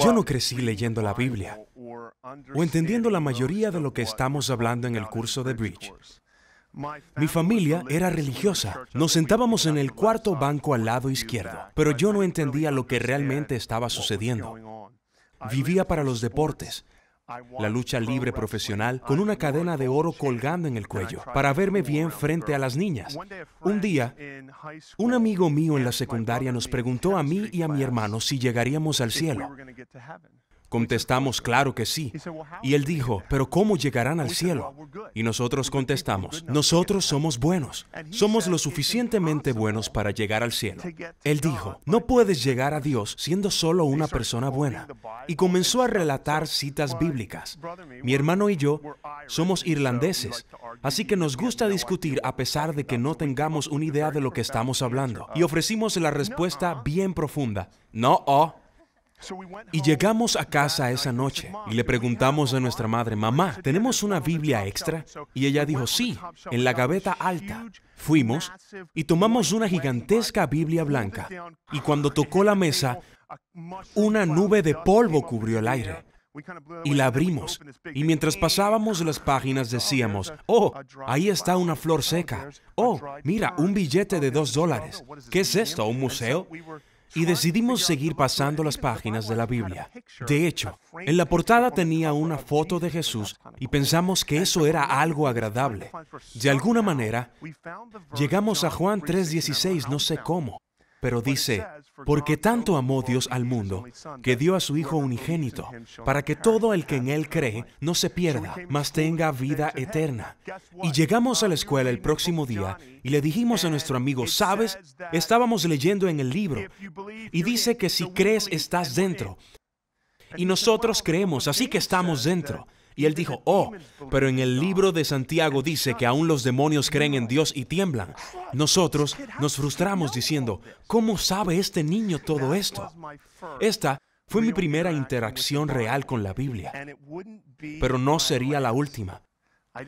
Yo no crecí leyendo la Biblia o entendiendo la mayoría de lo que estamos hablando en el curso de Bridge. Mi familia era religiosa. Nos sentábamos en el cuarto banco al lado izquierdo, pero yo no entendía lo que realmente estaba sucediendo. Vivía para los deportes, la lucha libre profesional con una cadena de oro colgando en el cuello para verme bien frente a las niñas. Un día, un amigo mío en la secundaria nos preguntó a mí y a mi hermano si llegaríamos al cielo. Contestamos, claro que sí. Y él dijo, pero ¿cómo llegarán al cielo? Y nosotros contestamos, nosotros somos buenos. Somos lo suficientemente buenos para llegar al cielo. Él dijo, no puedes llegar a Dios siendo solo una persona buena. Y comenzó a relatar citas bíblicas. Mi hermano y yo somos irlandeses, así que nos gusta discutir a pesar de que no tengamos una idea de lo que estamos hablando. Uh, y ofrecimos la respuesta uh-huh. bien profunda. No, oh, y llegamos a casa esa noche y le preguntamos a nuestra madre, mamá, ¿tenemos una Biblia extra? Y ella dijo, sí, en la gaveta alta. Fuimos y tomamos una gigantesca Biblia blanca. Y cuando tocó la mesa, una nube de polvo cubrió el aire. Y la abrimos. Y mientras pasábamos las páginas oh, decíamos, oh, ahí está una flor seca. Oh, mira, un billete de oh, dos dólares. ¿Qué es esto? ¿Un museo? y decidimos seguir pasando las páginas de la Biblia. De hecho, en la portada tenía una foto de Jesús y pensamos que eso era algo agradable. De alguna manera, llegamos a Juan 3:16, no sé cómo, pero dice, porque tanto amó Dios al mundo, que dio a su Hijo unigénito, para que todo el que en Él cree no se pierda, mas tenga vida eterna. Y llegamos a la escuela el próximo día y le dijimos a nuestro amigo, ¿sabes? Estábamos leyendo en el libro y dice que si crees estás dentro. Y nosotros creemos, así que estamos dentro. Y él dijo, oh, pero en el libro de Santiago dice que aún los demonios creen en Dios y tiemblan. Nosotros nos frustramos diciendo, ¿cómo sabe este niño todo esto? Esta fue mi primera interacción real con la Biblia, pero no sería la última.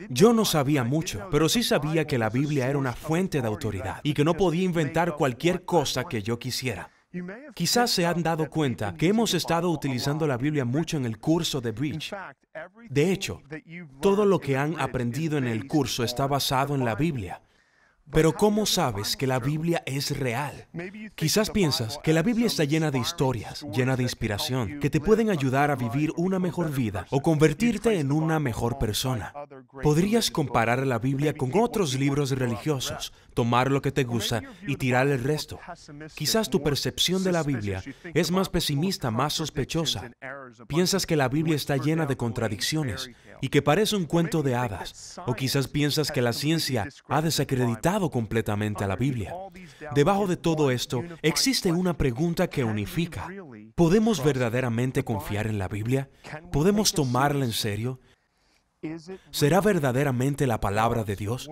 Yo no sabía mucho, pero sí sabía que la Biblia era una fuente de autoridad y que no podía inventar cualquier cosa que yo quisiera. Quizás se han dado cuenta que hemos estado utilizando la Biblia mucho en el curso de Bridge. De hecho, todo lo que han aprendido en el curso está basado en la Biblia. Pero ¿cómo sabes que la Biblia es real? Quizás piensas que la Biblia está llena de historias, llena de inspiración, que te pueden ayudar a vivir una mejor vida o convertirte en una mejor persona. Podrías comparar la Biblia con otros libros religiosos tomar lo que te gusta y tirar el resto. Quizás tu percepción de la Biblia es más pesimista, más sospechosa. Piensas que la Biblia está llena de contradicciones y que parece un cuento de hadas. O quizás piensas que la ciencia ha desacreditado completamente a la Biblia. Debajo de todo esto existe una pregunta que unifica. ¿Podemos verdaderamente confiar en la Biblia? ¿Podemos tomarla en serio? ¿Será verdaderamente la palabra de Dios?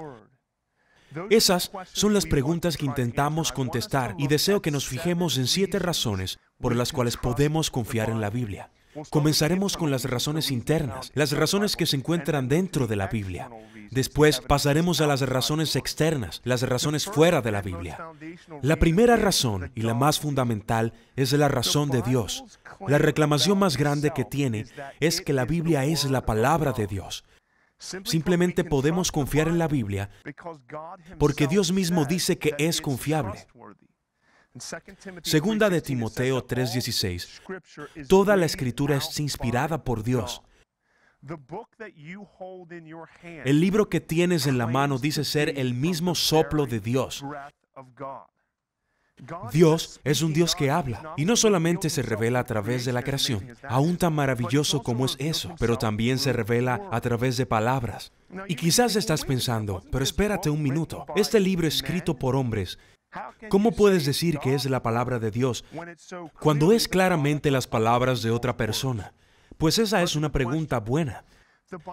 Esas son las preguntas que intentamos contestar y deseo que nos fijemos en siete razones por las cuales podemos confiar en la Biblia. Comenzaremos con las razones internas, las razones que se encuentran dentro de la Biblia. Después pasaremos a las razones externas, las razones fuera de la Biblia. La primera razón y la más fundamental es la razón de Dios. La reclamación más grande que tiene es que la Biblia es la palabra de Dios. Simplemente podemos confiar en la Biblia porque Dios mismo dice que es confiable. Segunda de Timoteo 3:16, toda la escritura es inspirada por Dios. El libro que tienes en la mano dice ser el mismo soplo de Dios. Dios es un Dios que habla y no solamente se revela a través de la creación, aún tan maravilloso como es eso, pero también se revela a través de palabras. Y quizás estás pensando, pero espérate un minuto, este libro escrito por hombres, ¿cómo puedes decir que es la palabra de Dios cuando es claramente las palabras de otra persona? Pues esa es una pregunta buena,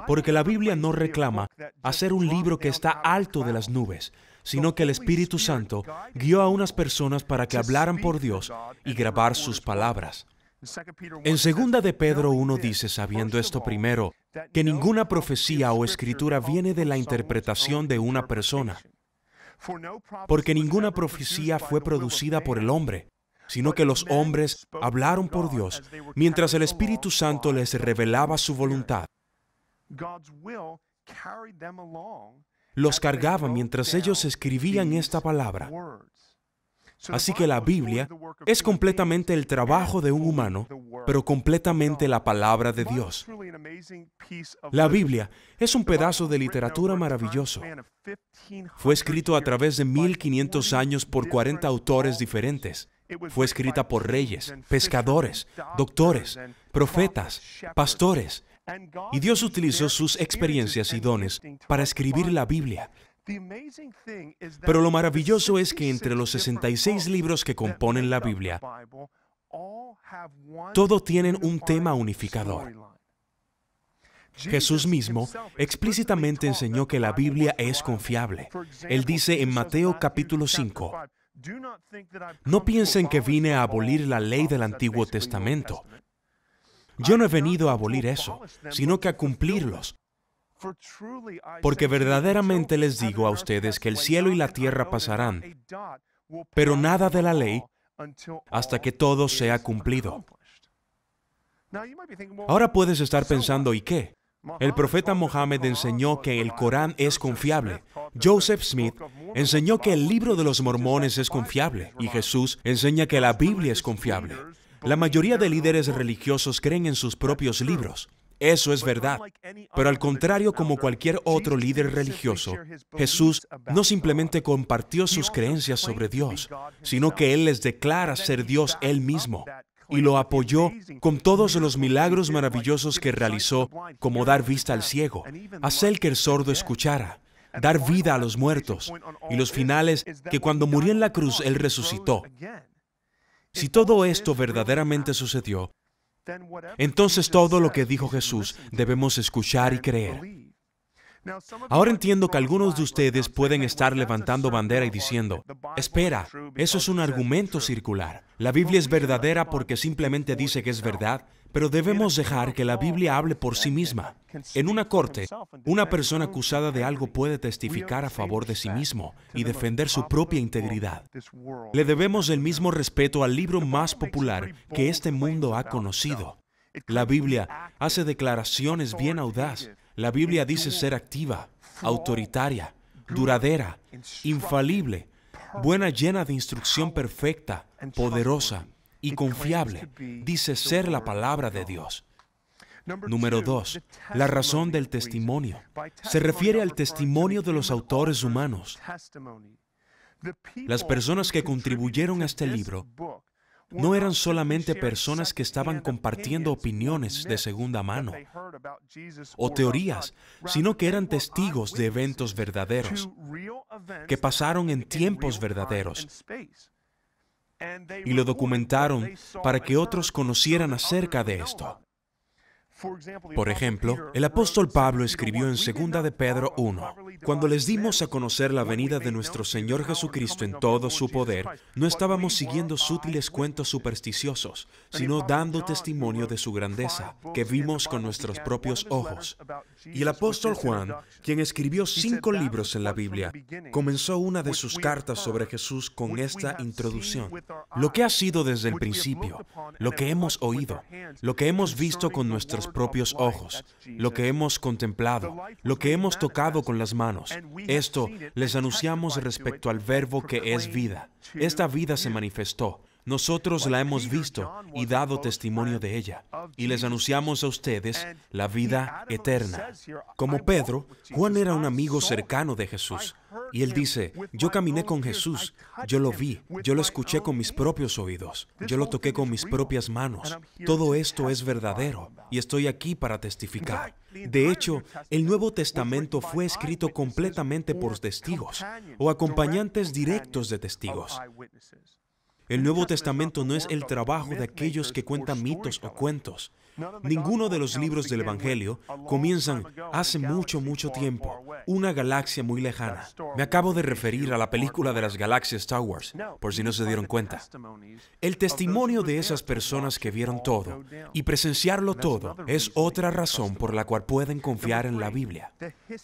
porque la Biblia no reclama hacer un libro que está alto de las nubes, sino que el Espíritu Santo guió a unas personas para que hablaran por Dios y grabar sus palabras. En segunda de Pedro 1 dice, sabiendo esto primero, que ninguna profecía o escritura viene de la interpretación de una persona, porque ninguna profecía fue producida por el hombre, sino que los hombres hablaron por Dios, mientras el Espíritu Santo les revelaba su voluntad los cargaba mientras ellos escribían esta palabra. Así que la Biblia es completamente el trabajo de un humano, pero completamente la palabra de Dios. La Biblia es un pedazo de literatura maravilloso. Fue escrito a través de 1500 años por 40 autores diferentes. Fue escrita por reyes, pescadores, doctores, profetas, pastores, y Dios utilizó sus experiencias y dones para escribir la Biblia. Pero lo maravilloso es que entre los 66 libros que componen la Biblia, todos tienen un tema unificador. Jesús mismo explícitamente enseñó que la Biblia es confiable. Él dice en Mateo capítulo 5, no piensen que vine a abolir la ley del Antiguo Testamento. Yo no he venido a abolir eso, sino que a cumplirlos. Porque verdaderamente les digo a ustedes que el cielo y la tierra pasarán, pero nada de la ley hasta que todo sea cumplido. Ahora puedes estar pensando, ¿y qué? El profeta Mohammed enseñó que el Corán es confiable. Joseph Smith enseñó que el libro de los mormones es confiable. Y Jesús enseña que la Biblia es confiable. La mayoría de líderes religiosos creen en sus propios libros. Eso es verdad. Pero al contrario, como cualquier otro líder religioso, Jesús no simplemente compartió sus creencias sobre Dios, sino que Él les declara ser Dios Él mismo y lo apoyó con todos los milagros maravillosos que realizó, como dar vista al ciego, hacer que el sordo escuchara, dar vida a los muertos, y los finales que cuando murió en la cruz Él resucitó. Si todo esto verdaderamente sucedió, entonces todo lo que dijo Jesús debemos escuchar y creer. Ahora entiendo que algunos de ustedes pueden estar levantando bandera y diciendo, espera, eso es un argumento circular. La Biblia es verdadera porque simplemente dice que es verdad pero debemos dejar que la Biblia hable por sí misma. En una corte, una persona acusada de algo puede testificar a favor de sí mismo y defender su propia integridad. Le debemos el mismo respeto al libro más popular que este mundo ha conocido. La Biblia hace declaraciones bien audaz. La Biblia dice ser activa, autoritaria, duradera, infalible, buena llena de instrucción perfecta, poderosa, y confiable dice ser la palabra de Dios. Número dos, la razón del testimonio. Se refiere al testimonio de los autores humanos. Las personas que contribuyeron a este libro no eran solamente personas que estaban compartiendo opiniones de segunda mano o teorías, sino que eran testigos de eventos verdaderos que pasaron en tiempos verdaderos y lo documentaron para que otros conocieran acerca de esto. Por ejemplo, el apóstol Pablo escribió en 2 de Pedro 1, cuando les dimos a conocer la venida de nuestro Señor Jesucristo en todo su poder, no estábamos siguiendo sutiles cuentos supersticiosos, sino dando testimonio de su grandeza, que vimos con nuestros propios ojos. Y el apóstol Juan, quien escribió cinco libros en la Biblia, comenzó una de sus cartas sobre Jesús con esta introducción. Lo que ha sido desde el principio, lo que hemos oído, lo que hemos visto con nuestros propios ojos, lo que hemos contemplado, lo que hemos tocado con las manos. Esto les anunciamos respecto al verbo que es vida. Esta vida se manifestó nosotros la hemos visto y dado testimonio de ella, y les anunciamos a ustedes la vida eterna. Como Pedro, Juan era un amigo cercano de Jesús, y él dice, yo caminé con Jesús, yo lo vi, yo lo escuché con mis propios oídos, yo lo toqué con mis propias manos, todo esto es verdadero, y estoy aquí para testificar. De hecho, el Nuevo Testamento fue escrito completamente por testigos o acompañantes directos de testigos. El Nuevo Testamento no es el trabajo de aquellos que cuentan mitos o cuentos. Ninguno de los libros del Evangelio comienzan hace mucho, mucho tiempo, una galaxia muy lejana. Me acabo de referir a la película de las galaxias Star Wars, por si no se dieron cuenta. El testimonio de esas personas que vieron todo y presenciarlo todo es otra razón por la cual pueden confiar en la Biblia.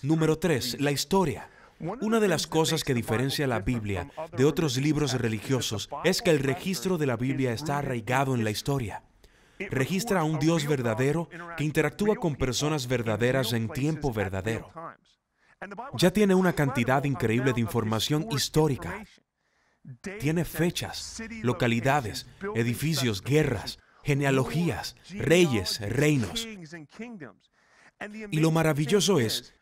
Número tres, La historia. Una de las cosas que diferencia la Biblia de otros libros religiosos es que el registro de la Biblia está arraigado en la historia. Registra a un Dios verdadero que interactúa con personas verdaderas en tiempo verdadero. Ya tiene una cantidad increíble de información histórica. Tiene fechas, localidades, edificios, guerras, genealogías, reyes, reinos. Y lo maravilloso es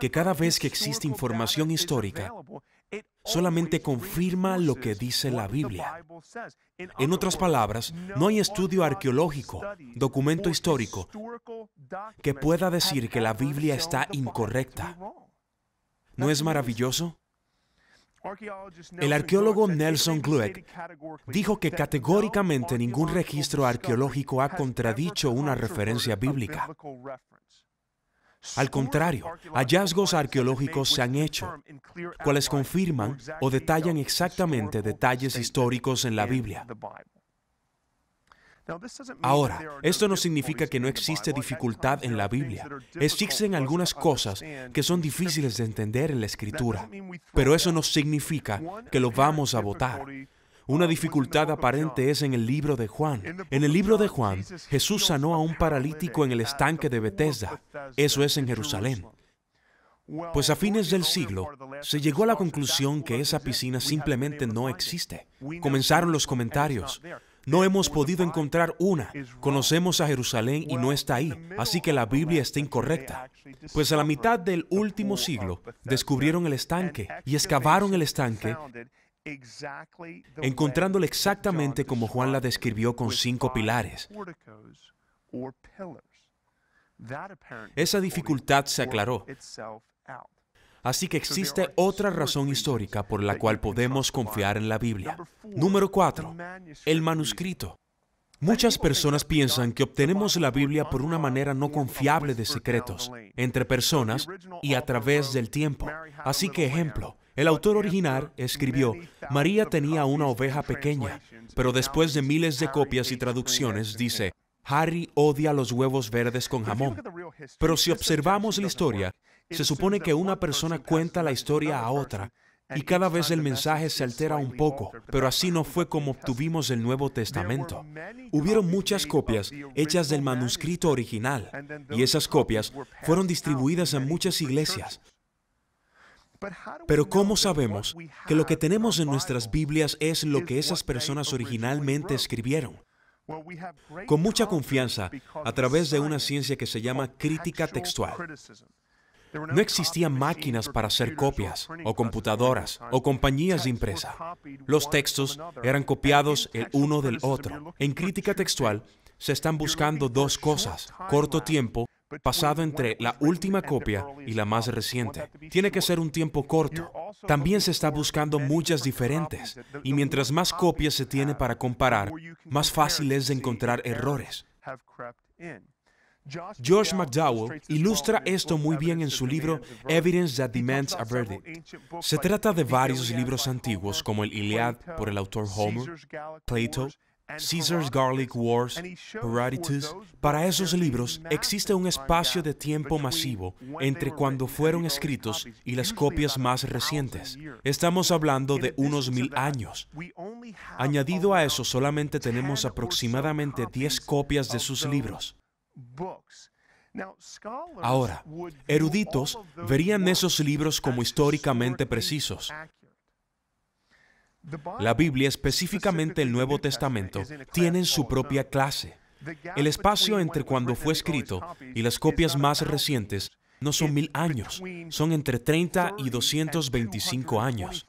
que cada vez que existe información histórica, solamente confirma lo que dice la Biblia. En otras palabras, no hay estudio arqueológico, documento histórico, que pueda decir que la Biblia está incorrecta. ¿No es maravilloso? El arqueólogo Nelson Glueck dijo que categóricamente ningún registro arqueológico ha contradicho una referencia bíblica. Al contrario, hallazgos arqueológicos se han hecho, cuales confirman o detallan exactamente detalles históricos en la Biblia. Ahora, esto no significa que no existe dificultad en la Biblia. Existen algunas cosas que son difíciles de entender en la Escritura, pero eso no significa que lo vamos a votar. Una dificultad aparente es en el libro de Juan. En el libro de Juan, Jesús sanó a un paralítico en el estanque de Bethesda. Eso es en Jerusalén. Pues a fines del siglo se llegó a la conclusión que esa piscina simplemente no existe. Comenzaron los comentarios. No hemos podido encontrar una. Conocemos a Jerusalén y no está ahí, así que la Biblia está incorrecta. Pues a la mitad del último siglo descubrieron el estanque y excavaron el estanque encontrándola exactamente como Juan la describió con cinco pilares. Esa dificultad se aclaró. Así que existe otra razón histórica por la cual podemos confiar en la Biblia. Número cuatro, el manuscrito. Muchas personas piensan que obtenemos la Biblia por una manera no confiable de secretos, entre personas y a través del tiempo. Así que ejemplo, el autor original escribió, María tenía una oveja pequeña, pero después de miles de copias y traducciones dice, Harry odia los huevos verdes con jamón. Pero si observamos la historia, se supone que una persona cuenta la historia a otra y cada vez el mensaje se altera un poco, pero así no fue como obtuvimos el Nuevo Testamento. Hubieron muchas copias hechas del manuscrito original, y esas copias fueron distribuidas en muchas iglesias, pero ¿cómo sabemos que lo que tenemos en nuestras Biblias es lo que esas personas originalmente escribieron? Con mucha confianza, a través de una ciencia que se llama crítica textual. No existían máquinas para hacer copias, o computadoras, o compañías de impresa. Los textos eran copiados el uno del otro. En crítica textual se están buscando dos cosas, corto tiempo pasado entre la última copia y la más reciente. Tiene que ser un tiempo corto. También se está buscando muchas diferentes, y mientras más copias se tiene para comparar, más fácil es de encontrar errores. George McDowell ilustra esto muy bien en su libro Evidence That Demands a Verdict. Se trata de varios libros antiguos como el Iliad por el autor Homer, Plato, Caesar's Garlic Wars, Herodotus, para esos libros existe un espacio de tiempo masivo entre cuando fueron escritos y las copias más recientes. Estamos hablando de unos mil años. Añadido a eso, solamente tenemos aproximadamente 10 copias de sus libros. Ahora, eruditos verían esos libros como históricamente precisos, la Biblia, específicamente el Nuevo Testamento, tiene su propia clase. El espacio entre cuando fue escrito y las copias más recientes no son mil años, son entre 30 y 225 años.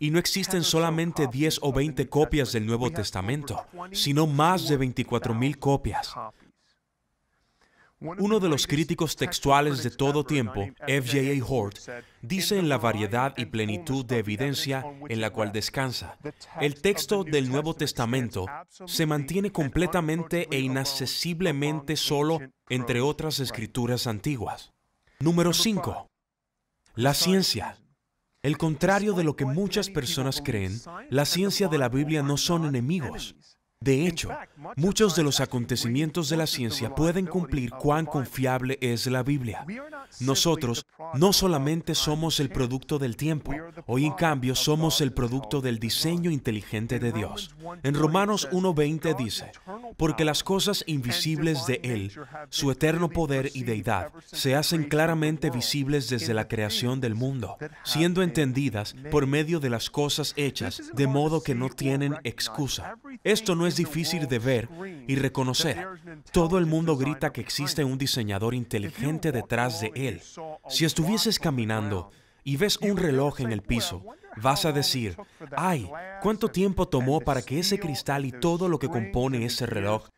Y no existen solamente 10 o 20 copias del Nuevo Testamento, sino más de 24 mil copias. Uno de los críticos textuales de todo tiempo, F.J.A. Hort, dice en la variedad y plenitud de evidencia en la cual descansa, el texto del Nuevo Testamento se mantiene completamente e inaccesiblemente solo entre otras escrituras antiguas. Número 5. La ciencia. El contrario de lo que muchas personas creen, la ciencia de la Biblia no son enemigos, de hecho, muchos de los acontecimientos de la ciencia pueden cumplir cuán confiable es la Biblia. Nosotros no solamente somos el producto del tiempo, hoy en cambio somos el producto del diseño inteligente de Dios. En Romanos 1.20 dice, porque las cosas invisibles de Él, su eterno poder y deidad, se hacen claramente visibles desde la creación del mundo, siendo entendidas por medio de las cosas hechas, de modo que no tienen excusa. Esto no es difícil de ver y reconocer. Todo el mundo grita que existe un diseñador inteligente detrás de él. Si estuvieses caminando y ves un reloj en el piso, vas a decir, ay, ¿cuánto tiempo tomó para que ese cristal y todo lo que compone ese reloj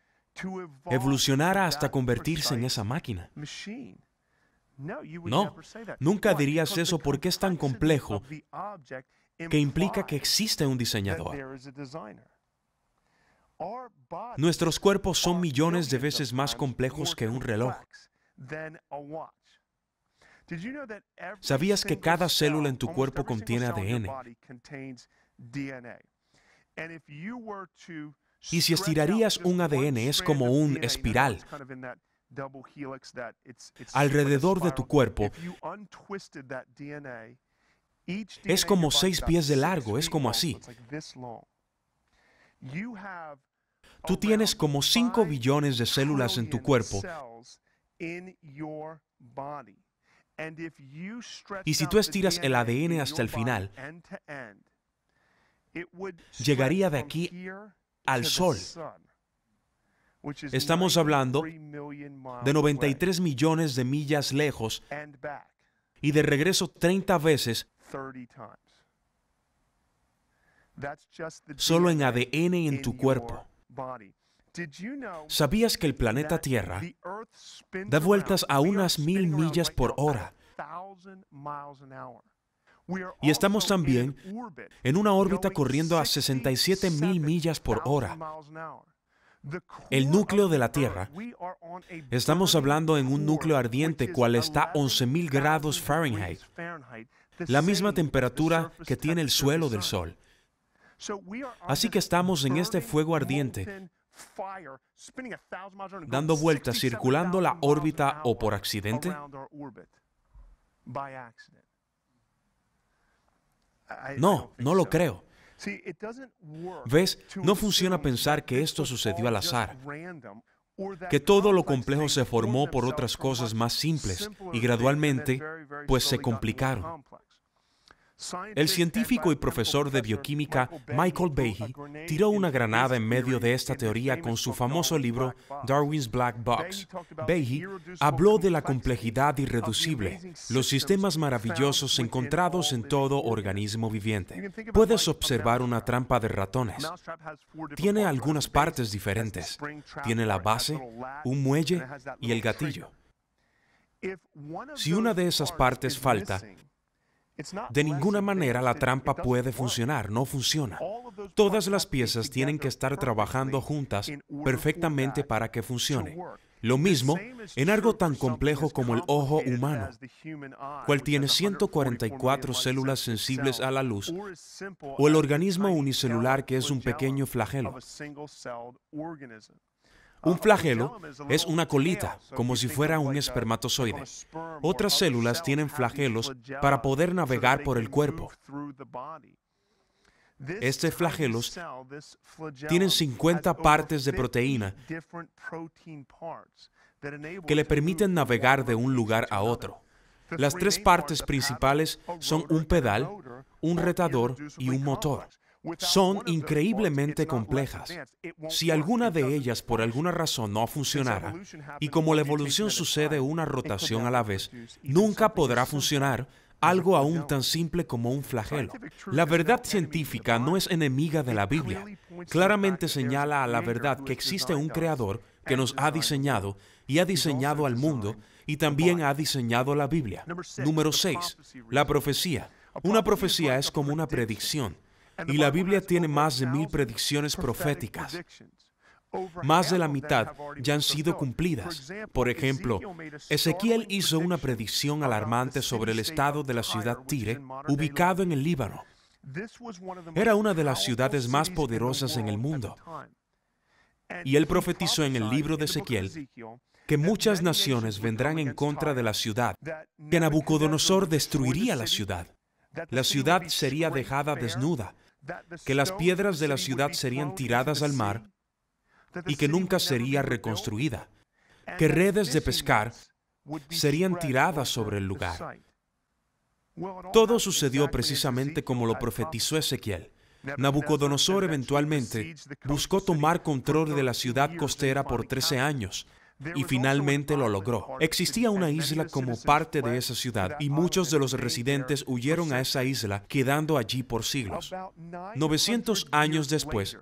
evolucionara hasta convertirse en esa máquina? No, nunca dirías eso porque es tan complejo que implica que existe un diseñador. Nuestros cuerpos son millones de veces más complejos que un reloj. ¿Sabías que cada célula en tu cuerpo contiene ADN? Y si estirarías un ADN es como un espiral alrededor de tu cuerpo. Es como seis pies de largo, es como así. Tú tienes como 5 billones de células en tu cuerpo. Y si tú estiras el ADN hasta el final, llegaría de aquí al Sol. Estamos hablando de 93 millones de millas lejos y de regreso 30 veces solo en ADN en tu cuerpo. ¿Sabías que el planeta Tierra da vueltas a unas mil millas por hora? Y estamos también en una órbita corriendo a 67 mil millas por hora. El núcleo de la Tierra, estamos hablando en un núcleo ardiente cual está a 11.000 grados Fahrenheit, la misma temperatura que tiene el suelo del Sol. Así que estamos en este fuego ardiente dando vueltas, circulando la órbita o por accidente. No, no lo creo. ¿Ves? No funciona pensar que esto sucedió al azar, que todo lo complejo se formó por otras cosas más simples y gradualmente, pues se complicaron. El científico y profesor de bioquímica Michael Behe tiró una granada en medio este de esta teoría con su famoso libro Darwin's Black Box. Behe habló de la complejidad irreducible, los sistemas maravillosos encontrados en todo organismo viviente. Puedes observar una trampa de ratones. Tiene algunas partes diferentes. Tiene la base, un muelle y el gatillo. Si una de esas partes falta, de ninguna manera la trampa puede funcionar, no funciona. Todas las piezas tienen que estar trabajando juntas perfectamente para que funcione. Lo mismo en algo tan complejo como el ojo humano, cual tiene 144 células sensibles a la luz, o el organismo unicelular que es un pequeño flagelo. Un flagelo es una colita, como si fuera un espermatozoide. Otras células tienen flagelos para poder navegar por el cuerpo. Estos flagelos tienen 50 partes de proteína que le permiten navegar de un lugar a otro. Las tres partes principales son un pedal, un retador y un motor son increíblemente complejas. Si alguna de ellas por alguna razón no funcionara, y como la evolución sucede una rotación a la vez, nunca podrá funcionar algo aún tan simple como un flagelo. La verdad científica no es enemiga de la Biblia. Claramente señala a la verdad que existe un creador que nos ha diseñado y ha diseñado al mundo y también ha diseñado la Biblia. Número 6. La profecía. Una profecía es como una predicción. Y la Biblia tiene más de mil predicciones proféticas. Más de la mitad ya han sido cumplidas. Por ejemplo, Ezequiel hizo una predicción alarmante sobre el estado de la ciudad Tire, ubicado en el Líbano. Era una de las ciudades más poderosas en el mundo. Y él profetizó en el libro de Ezequiel que muchas naciones vendrán en contra de la ciudad, que Nabucodonosor destruiría la ciudad. La ciudad sería dejada desnuda, que las piedras de la ciudad serían tiradas al mar y que nunca sería reconstruida, que redes de pescar serían tiradas sobre el lugar. Todo sucedió precisamente como lo profetizó Ezequiel. Nabucodonosor eventualmente buscó tomar control de la ciudad costera por 13 años, y finalmente lo logró. Existía una isla como parte de esa ciudad y muchos de los residentes huyeron a esa isla, quedando allí por siglos. 900 años después,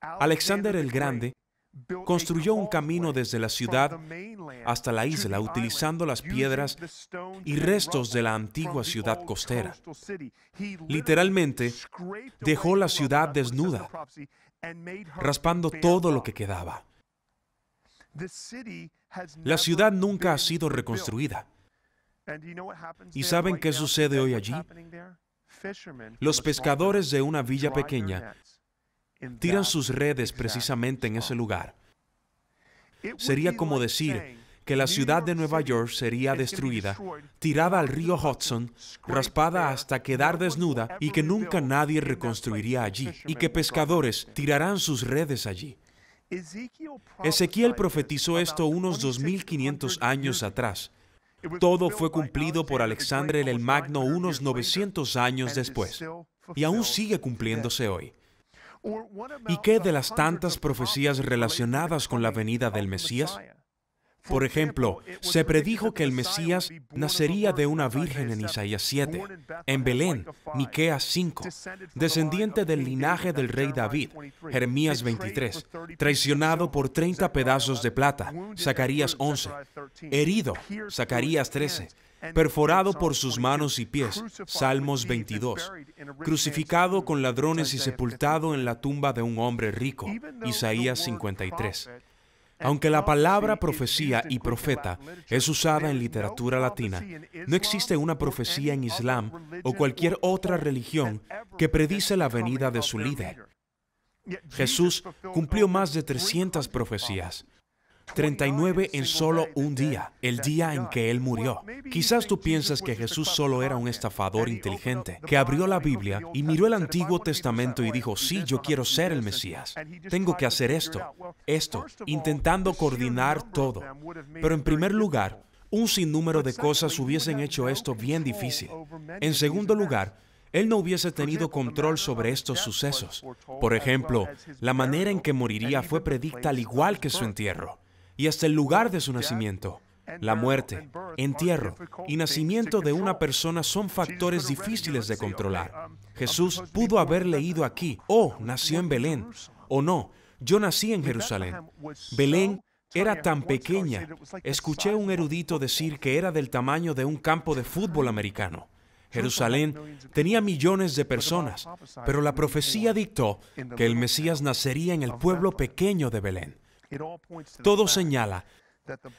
Alexander el Grande construyó un camino desde la ciudad hasta la isla utilizando las piedras y restos de la antigua ciudad costera. Literalmente, dejó la ciudad desnuda, raspando todo lo que quedaba. La ciudad nunca ha sido reconstruida. ¿Y saben qué sucede hoy allí? Los pescadores de una villa pequeña tiran sus redes precisamente en ese lugar. Sería como decir que la ciudad de Nueva York sería destruida, tirada al río Hudson, raspada hasta quedar desnuda y que nunca nadie reconstruiría allí, y que pescadores tirarán sus redes allí. Ezequiel profetizó esto unos 2500 años atrás. Todo fue cumplido por Alexandre el Magno unos 900 años después, y aún sigue cumpliéndose hoy. ¿Y qué de las tantas profecías relacionadas con la venida del Mesías? Por ejemplo, se predijo que el Mesías nacería de una virgen en Isaías 7, en Belén, Miqueas 5, descendiente del linaje del rey David, Jeremías 23, traicionado por 30 pedazos de plata, Zacarías 11, herido, Zacarías 13, perforado por sus manos y pies, Salmos 22, crucificado con ladrones y sepultado en la tumba de un hombre rico, Isaías 53. Aunque la palabra profecía y profeta es usada en literatura latina, no existe una profecía en Islam o cualquier otra religión que predice la venida de su líder. Jesús cumplió más de 300 profecías, 39 en solo un día, el día en que Él murió. Quizás tú piensas que Jesús solo era un estafador inteligente, que abrió la Biblia y miró el Antiguo Testamento y dijo, sí, yo quiero ser el Mesías. Tengo que hacer esto, esto, intentando coordinar todo. Pero en primer lugar, un sinnúmero de cosas hubiesen hecho esto bien difícil. En segundo lugar, él no hubiese tenido control sobre estos sucesos. Por ejemplo, la manera en que moriría fue predicta al igual que su entierro y hasta el lugar de su nacimiento. La muerte, entierro y nacimiento de una persona son factores difíciles de controlar. Um, um, Jesús pudo haber leído aquí, o oh, nació en Belén, o no, yo nací en Jerusalén. Belén era tan pequeña. Escuché un erudito decir que era del tamaño de un campo de fútbol americano. Jerusalén tenía millones de personas, pero la profecía dictó que el Mesías nacería en el pueblo pequeño de Belén. Todo señala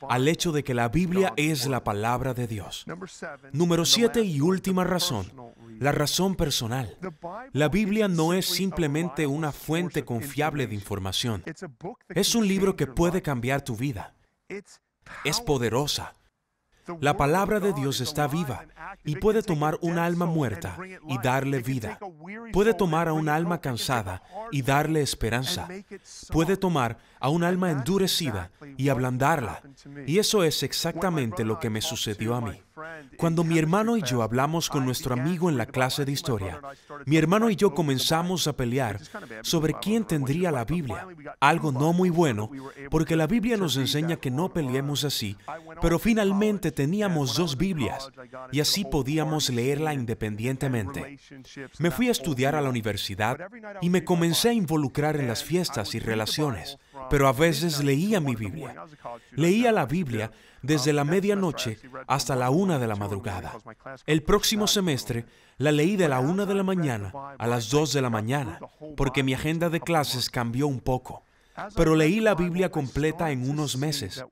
al hecho de que la Biblia es la palabra de Dios. Número siete y última razón, la razón personal. La Biblia no es simplemente una fuente confiable de información. Es un libro que puede cambiar tu vida. Es poderosa. La palabra de Dios está viva y puede tomar un alma muerta y darle vida. Puede tomar a un alma cansada y darle esperanza. Puede tomar a un alma endurecida y ablandarla. Y eso es exactamente lo que me sucedió a mí. Cuando mi hermano y yo hablamos con nuestro amigo en la clase de historia, mi hermano y yo comenzamos a pelear sobre quién tendría la Biblia. Algo no muy bueno, porque la Biblia nos enseña que no peleemos así, pero finalmente teníamos dos Biblias y así podíamos leerla independientemente. Me fui a estudiar a la universidad y me comencé a involucrar en las fiestas y relaciones, pero a veces leía mi Biblia. Leía la Biblia desde la medianoche hasta la una de la madrugada. El próximo semestre la leí de la una de la mañana a las dos de la mañana, porque mi agenda de clases cambió un poco. Pero leí la Biblia completa en unos meses.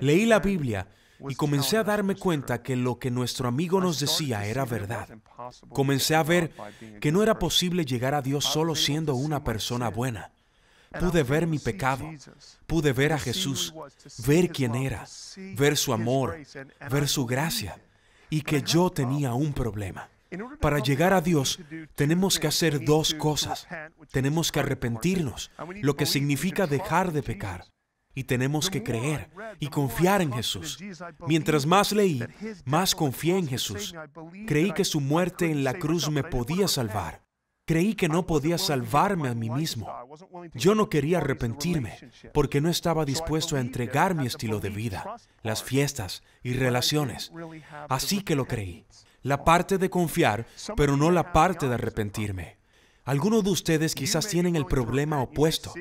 Leí la Biblia y comencé a darme cuenta que lo que nuestro amigo nos decía era verdad. Comencé a ver que no era posible llegar a Dios solo siendo una persona buena. Pude ver mi pecado, pude ver a Jesús, ver quién era, ver su amor, ver su gracia y que yo tenía un problema. Para llegar a Dios tenemos que hacer dos cosas. Tenemos que arrepentirnos, lo que significa dejar de pecar. Y tenemos que creer y confiar en Jesús. Mientras más leí, más confié en Jesús. Creí que su muerte en la cruz me podía salvar. Creí que no podía salvarme a mí mismo. Yo no quería arrepentirme porque no estaba dispuesto a entregar mi estilo de vida, las fiestas y relaciones. Así que lo creí. La parte de confiar, pero no la parte de arrepentirme. Algunos de ustedes quizás tienen el problema opuesto.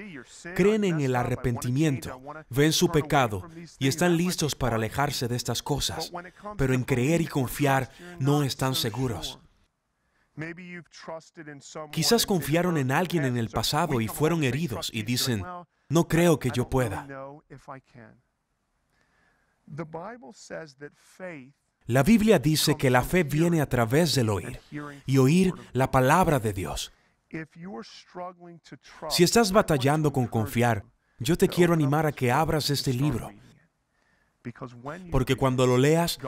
Creen en el arrepentimiento, ven su pecado y están listos para alejarse de estas cosas, pero en creer y confiar no están seguros. Quizás confiaron oh, en alguien en el pasado y fueron heridos y dicen, no creo que yo pueda. La Biblia dice que la fe viene a través del oír y oír la palabra de Dios. Si estás batallando con confiar, yo te quiero animar a que abras este libro, porque cuando lo leas,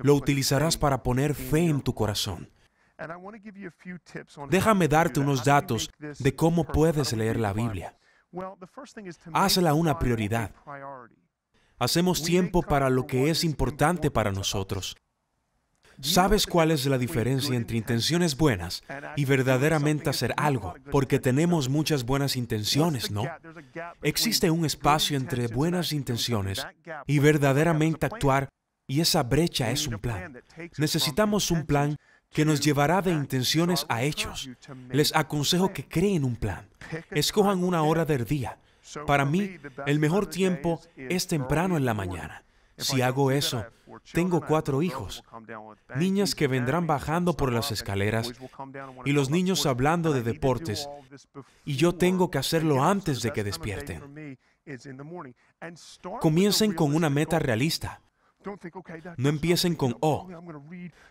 lo utilizarás para poner fe en tu corazón. Déjame darte unos datos de cómo puedes leer la Biblia. Hazla una prioridad. Hacemos tiempo para lo que es importante para nosotros. ¿Sabes cuál es la diferencia entre intenciones buenas y verdaderamente hacer algo? Porque tenemos muchas buenas intenciones, ¿no? Existe un espacio entre buenas intenciones y verdaderamente actuar y esa brecha es un plan. Necesitamos un plan que nos llevará de intenciones a hechos. Les aconsejo que creen un plan. Escojan una hora del día. Para mí, el mejor tiempo es temprano en la mañana. Si hago eso, tengo cuatro hijos, niñas que vendrán bajando por las escaleras y los niños hablando de deportes, y yo tengo que hacerlo antes de que despierten. Comiencen con una meta realista. No empiecen con, oh,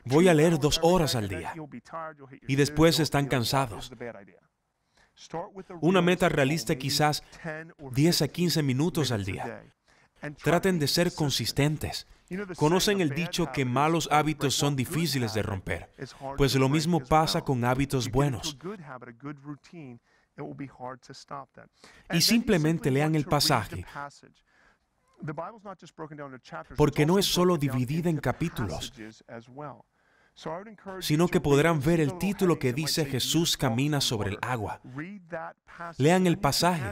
voy a leer dos horas al día y después están cansados. Una meta realista quizás 10 a 15 minutos al día. Traten de ser consistentes. Conocen el dicho que malos hábitos son difíciles de romper. Pues lo mismo pasa con hábitos buenos. Y simplemente lean el pasaje porque no es solo dividida en capítulos, sino que podrán ver el título que dice Jesús camina sobre el agua. Lean el pasaje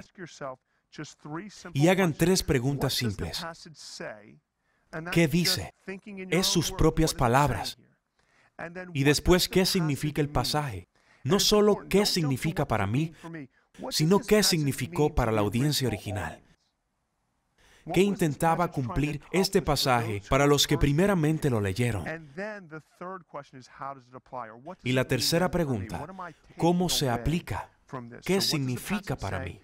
y hagan tres preguntas simples. ¿Qué dice? Es sus propias palabras. Y después, ¿qué significa el pasaje? No solo qué significa para mí, sino qué significó para la audiencia original. ¿Qué intentaba cumplir este pasaje para los que primeramente lo leyeron? Y la tercera pregunta, ¿cómo se aplica? ¿Qué significa para mí?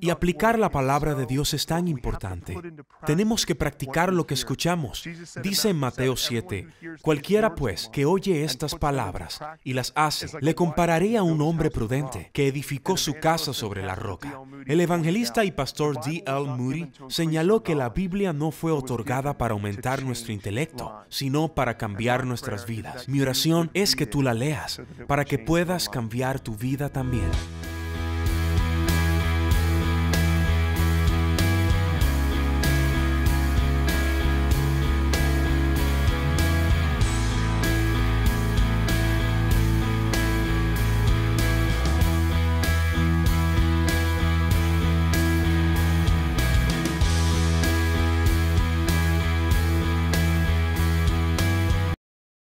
Y aplicar la palabra de Dios es tan importante. Tenemos que practicar lo que escuchamos. Dice en Mateo 7, cualquiera pues que oye estas palabras y las hace, le compararé a un hombre prudente que edificó su casa sobre la roca. El evangelista y pastor D. L. Moody señaló que la Biblia no fue otorgada para aumentar nuestro intelecto, sino para cambiar nuestras vidas. Mi oración es que tú la leas, para que puedas cambiar tu vida también.